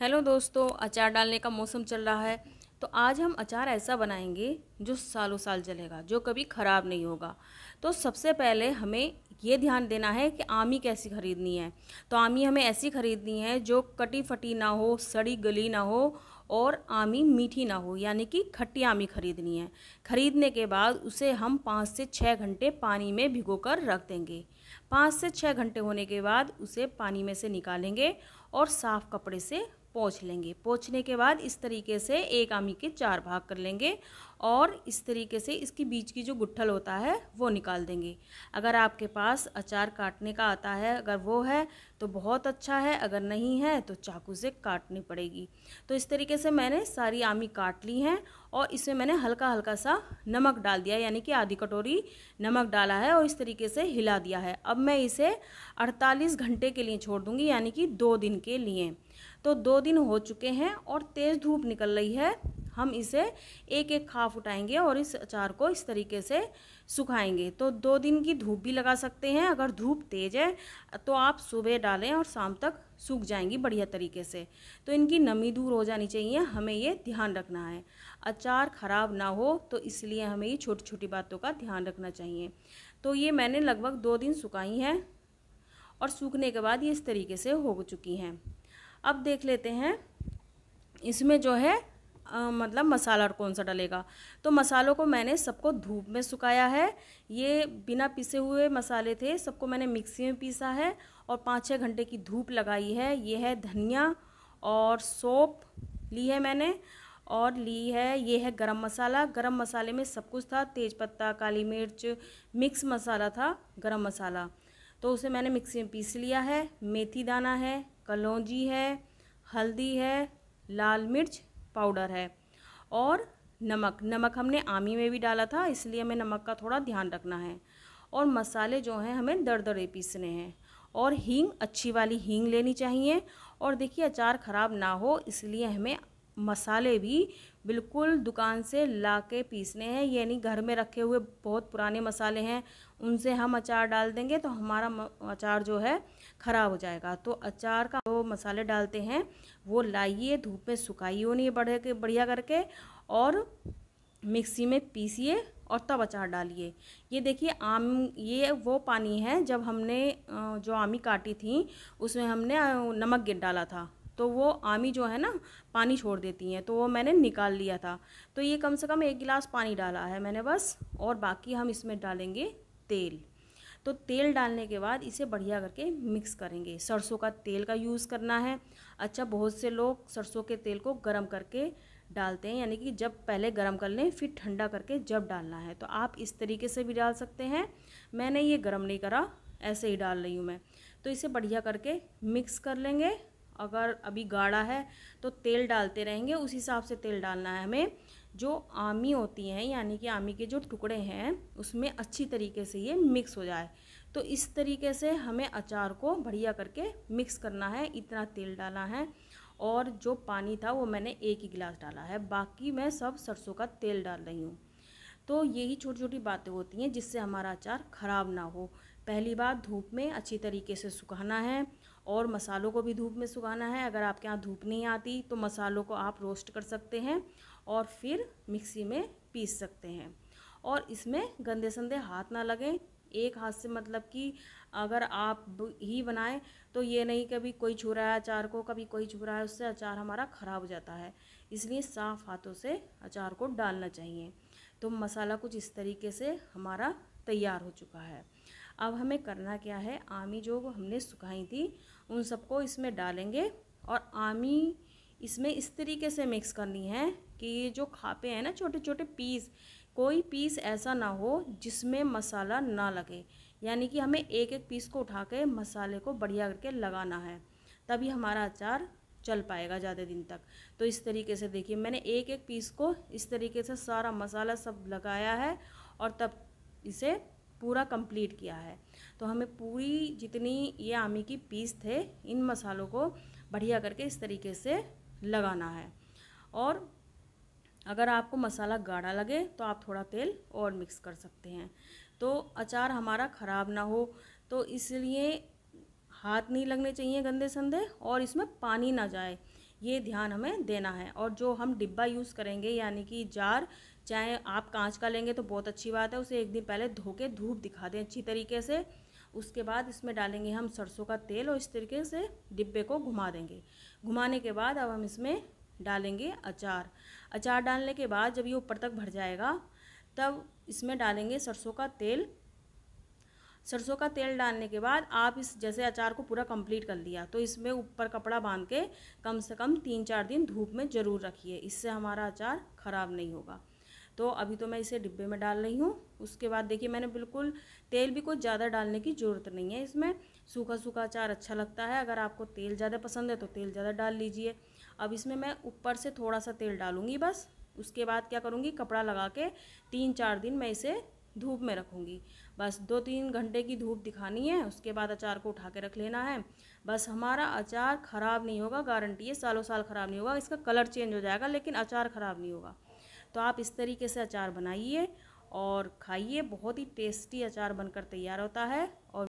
hello दोस्तों अचार डालने का मौसम चल रहा है तो आज हम अचार ऐसा बनाएंगे जो सालों साल चलेगा जो कभी ख़राब नहीं होगा तो सबसे पहले हमें ये ध्यान देना है कि आमी कैसी ख़रीदनी है तो आमी हमें ऐसी ख़रीदनी है जो कटी फटी ना हो सड़ी गली ना हो और आमी मीठी ना हो यानी कि खट्टी आमी खरीदनी है खरीदने के बाद उसे हम पाँच से छः घंटे पानी में भिगो कर रख देंगे पाँच से छः घंटे होने के बाद उसे पानी में से निकालेंगे और साफ़ कपड़े से पोछ लेंगे पोछने के बाद इस तरीके से एक आमी के चार भाग कर लेंगे और इस तरीके से इसकी बीच की जो गुट्ठल होता है वो निकाल देंगे अगर आपके पास अचार काटने का आता है अगर वो है तो बहुत अच्छा है अगर नहीं है तो चाकू से काटनी पड़ेगी तो इस तरीके से मैंने सारी आमी काट ली हैं और इसमें मैंने हल्का हल्का सा नमक डाल दिया यानी कि आधी कटोरी नमक डाला है और इस तरीके से हिला दिया है अब मैं इसे 48 घंटे के लिए छोड़ दूँगी यानी कि दो दिन के लिए तो दो दिन हो चुके हैं और तेज़ धूप निकल रही है हम इसे एक एक खाफ उठाएंगे और इस अचार को इस तरीके से सुखाएंगे तो दो दिन की धूप भी लगा सकते हैं अगर धूप तेज है तो आप सुबह डालें और शाम तक सूख जाएंगी बढ़िया तरीके से तो इनकी नमी दूर हो जानी चाहिए हमें ये ध्यान रखना है अचार ख़राब ना हो तो इसलिए हमें ये छोटी छोटी बातों का ध्यान रखना चाहिए तो ये मैंने लगभग दो दिन सुखाई हैं और सूखने के बाद ये इस तरीके से हो चुकी हैं अब देख लेते हैं इसमें जो है आ, मतलब मसाला और कौन सा डलेगा तो मसालों को मैंने सबको धूप में सुखाया है ये बिना पिसे हुए मसाले थे सबको मैंने मिक्सी में पीसा है और पाँच छः घंटे की धूप लगाई है ये है धनिया और सोप ली है मैंने और ली है ये है गरम मसाला गरम मसाले में सब कुछ था तेज़पत्ता काली मिर्च मिक्स मसाला था गरम मसाला तो उसे मैंने मिक्सी में पीस लिया है मेथी दाना है कलौजी है हल्दी है लाल मिर्च पाउडर है और नमक नमक हमने आमी में भी डाला था इसलिए हमें नमक का थोड़ा ध्यान रखना है और मसाले जो हैं हमें दर दरे पीसने हैं और हींग अच्छी वाली हींग लेनी चाहिए और देखिए अचार ख़राब ना हो इसलिए हमें मसाले भी बिल्कुल दुकान से ला के पीसने हैं यानी घर में रखे हुए बहुत पुराने मसाले हैं उनसे हम अचार डाल देंगे तो हमारा अचार जो है ख़राब हो जाएगा तो अचार का जो मसाले डालते हैं वो लाइए धूप में सुखाइए उन्हें बढ़े के बढ़िया करके और मिक्सी में पीसिए और तब अचार डालिए ये देखिए आम ये वो पानी है जब हमने जो आमी काटी थी उसमें हमने नमक गिर डाला था तो वो आमी जो है ना पानी छोड़ देती हैं तो वो मैंने निकाल लिया था तो ये कम से कम एक गिलास पानी डाला है मैंने बस और बाकी हम इसमें डालेंगे तेल तो तेल डालने के बाद इसे बढ़िया करके मिक्स करेंगे सरसों का तेल का यूज़ करना है अच्छा बहुत से लोग सरसों के तेल को गर्म करके डालते हैं यानी कि जब पहले गर्म कर लें फिर ठंडा करके जब डालना है तो आप इस तरीके से भी डाल सकते हैं मैंने ये गर्म नहीं करा ऐसे ही डाल रही हूँ मैं तो इसे बढ़िया करके मिक्स कर लेंगे अगर अभी गाढ़ा है तो तेल डालते रहेंगे उस हिसाब से तेल डालना है हमें जो आमी होती हैं यानी कि आमी के जो टुकड़े हैं उसमें अच्छी तरीके से ये मिक्स हो जाए तो इस तरीके से हमें अचार को बढ़िया करके मिक्स करना है इतना तेल डाला है और जो पानी था वो मैंने एक ही गिलास डाला है बाकी मैं सब सरसों का तेल डाल रही हूँ तो यही छोटी छोटी बातें होती हैं जिससे हमारा अचार ख़राब ना हो पहली बात धूप में अच्छी तरीके से सुखाना है और मसालों को भी धूप में सुखाना है अगर आपके यहाँ धूप नहीं आती तो मसालों को आप रोस्ट कर सकते हैं और फिर मिक्सी में पीस सकते हैं और इसमें गंदे संदे हाथ ना लगें एक हाथ से मतलब कि अगर आप ही बनाएं तो ये नहीं कभी कोई छू रहा है अचार को कभी कोई छू रहा है उससे अचार हमारा ख़राब हो जाता है इसलिए साफ़ हाथों से अचार को डालना चाहिए तो मसाला कुछ इस तरीके से हमारा तैयार हो चुका है अब हमें करना क्या है आमी जो हमने सुखाई थी उन सबको इसमें डालेंगे और आमी इसमें इस तरीके से मिक्स करनी है कि ये जो खापे हैं ना छोटे छोटे पीस कोई पीस ऐसा ना हो जिसमें मसाला ना लगे यानी कि हमें एक एक पीस को उठा के मसाले को बढ़िया करके लगाना है तभी हमारा अचार चल पाएगा ज़्यादा दिन तक तो इस तरीके से देखिए मैंने एक एक पीस को इस तरीके से सारा मसाला सब लगाया है और तब इसे पूरा कंप्लीट किया है तो हमें पूरी जितनी ये आमी की पीस थे इन मसालों को बढ़िया करके इस तरीके से लगाना है और अगर आपको मसाला गाढ़ा लगे तो आप थोड़ा तेल और मिक्स कर सकते हैं तो अचार हमारा ख़राब ना हो तो इसलिए हाथ नहीं लगने चाहिए गंदे संदे और इसमें पानी ना जाए ये ध्यान हमें देना है और जो हम डिब्बा यूज़ करेंगे यानी कि जार चाहे आप कांच का लेंगे तो बहुत अच्छी बात है उसे एक दिन पहले धो के धूप दिखा दें अच्छी तरीके से उसके बाद इसमें डालेंगे हम सरसों का तेल और इस तरीके से डिब्बे को घुमा देंगे घुमाने के बाद अब हम इसमें डालेंगे अचार अचार डालने के बाद जब ये ऊपर तक भर जाएगा तब इसमें डालेंगे सरसों का तेल सरसों का तेल डालने के बाद आप इस जैसे अचार को पूरा कंप्लीट कर लिया तो इसमें ऊपर कपड़ा बांध के कम से कम तीन चार दिन धूप में ज़रूर रखिए इससे हमारा अचार ख़राब नहीं होगा तो अभी तो मैं इसे डिब्बे में डाल रही हूँ उसके बाद देखिए मैंने बिल्कुल तेल भी कुछ ज़्यादा डालने की ज़रूरत नहीं है इसमें सूखा सूखा अचार अच्छा लगता है अगर आपको तेल ज़्यादा पसंद है तो तेल ज़्यादा डाल लीजिए अब इसमें मैं ऊपर से थोड़ा सा तेल डालूँगी बस उसके बाद क्या करूँगी कपड़ा लगा के तीन चार दिन मैं इसे धूप में रखूँगी बस दो तीन घंटे की धूप दिखानी है उसके बाद अचार को उठा के रख लेना है बस हमारा अचार ख़राब नहीं होगा गारंटी है सालों साल ख़राब नहीं होगा इसका कलर चेंज हो जाएगा लेकिन अचार ख़राब नहीं होगा तो आप इस तरीके से अचार बनाइए और खाइए बहुत ही टेस्टी अचार बनकर तैयार होता है